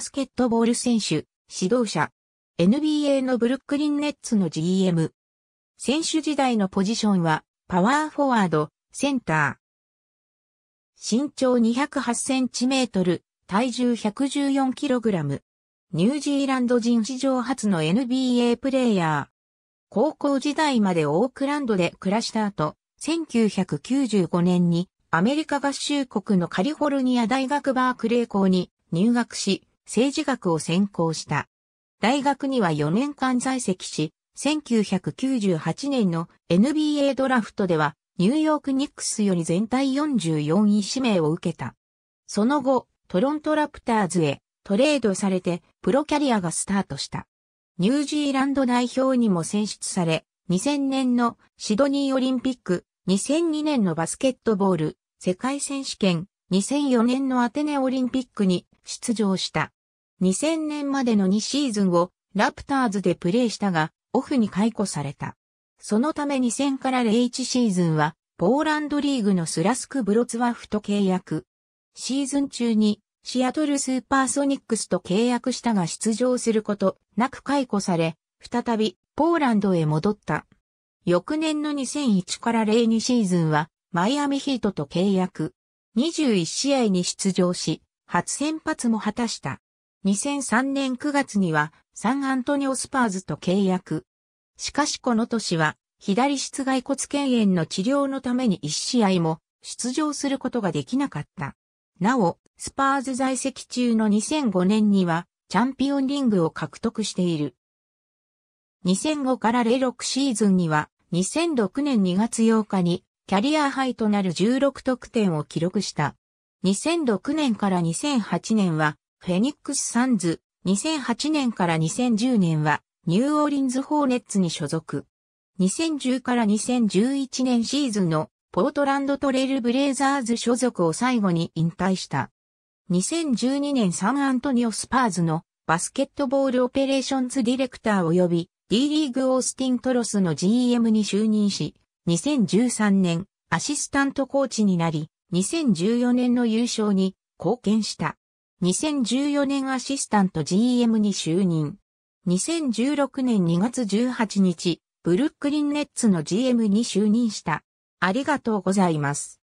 スケットボール選手、指導者、NBA のブルックリンネッツの GM。選手時代のポジションは、パワーフォワード、センター。身長2 0 8トル、体重1 1 4ラム。ニュージーランド人史上初の NBA プレイヤー。高校時代までオークランドで暮らした後、1995年にアメリカ合衆国のカリフォルニア大学バークレー校に入学し、政治学を専攻した。大学には4年間在籍し、1998年の NBA ドラフトではニューヨークニックスより全体44位指名を受けた。その後、トロントラプターズへトレードされてプロキャリアがスタートした。ニュージーランド代表にも選出され、2000年のシドニーオリンピック、2002年のバスケットボール、世界選手権、2004年のアテネオリンピックに出場した。2000年までの2シーズンをラプターズでプレーしたが、オフに解雇された。そのため2000から01シーズンは、ポーランドリーグのスラスク・ブロツワフと契約。シーズン中に、シアトルスーパーソニックスと契約したが出場することなく解雇され、再びポーランドへ戻った。翌年の2001から02シーズンはマイアミヒートと契約。21試合に出場し、初先発も果たした。2003年9月にはサンアントニオスパーズと契約。しかしこの年は左室外骨腱炎の治療のために1試合も出場することができなかった。なお、スパーズ在籍中の2005年にはチャンピオンリングを獲得している。2005から06シーズンには2006年2月8日にキャリアハイとなる16得点を記録した。2006年から2008年はフェニックスサンズ、2008年から2010年は、ニューオーリンズ・ホーネッツに所属。2010から2011年シーズンのポートランドトレイルブレイザーズ所属を最後に引退した。2012年サンアントニオスパーズのバスケットボールオペレーションズディレクター及び D リーグオースティントロスの GM に就任し、2013年アシスタントコーチになり、2014年の優勝に貢献した。2014年アシスタント GM に就任。2016年2月18日、ブルックリンネッツの GM に就任した。ありがとうございます。